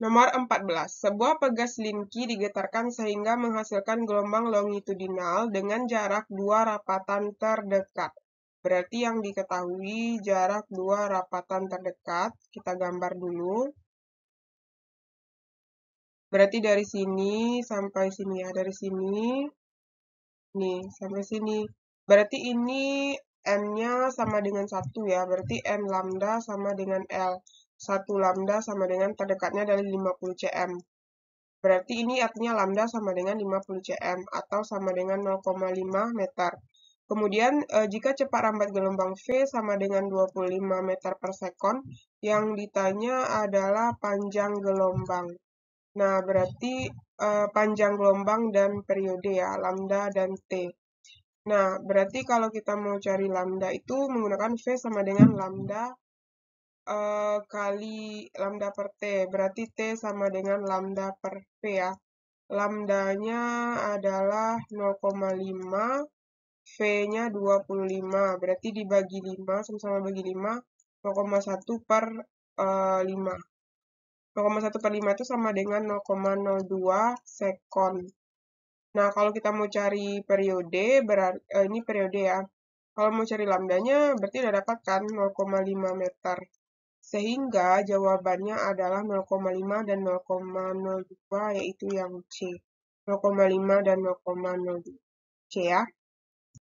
Nomor 14. Sebuah pegas linki digetarkan sehingga menghasilkan gelombang longitudinal dengan jarak dua rapatan terdekat. Berarti yang diketahui jarak dua rapatan terdekat. Kita gambar dulu. Berarti dari sini sampai sini ya. Dari sini. Nih, sampai sini. Berarti ini n nya sama dengan 1 ya, berarti n lambda sama dengan L. 1 lambda sama dengan terdekatnya dari 50 cm. Berarti ini artinya lambda sama dengan 50 cm atau sama dengan 0,5 meter. Kemudian eh, jika cepat rambat gelombang V sama dengan 25 meter per sekon, yang ditanya adalah panjang gelombang. Nah, berarti eh, panjang gelombang dan periode ya, lambda dan T. Nah, berarti kalau kita mau cari lambda itu menggunakan V sama dengan lambda Eh, kali lambda per T. Berarti T sama dengan lambda per P ya. Lambdanya adalah 0,5 V-nya 25, berarti dibagi 5, sama-sama bagi 5, 0,1 per uh, 5. 0,1 per 5 itu sama dengan 0,02 sekon. Nah, kalau kita mau cari periode, berarti, eh, ini periode ya. Kalau mau cari lambdanya, berarti udah dapat kan 0,5 meter. Sehingga jawabannya adalah 0,5 dan 0,02 yaitu yang C. 0,5 dan 0,02 C ya.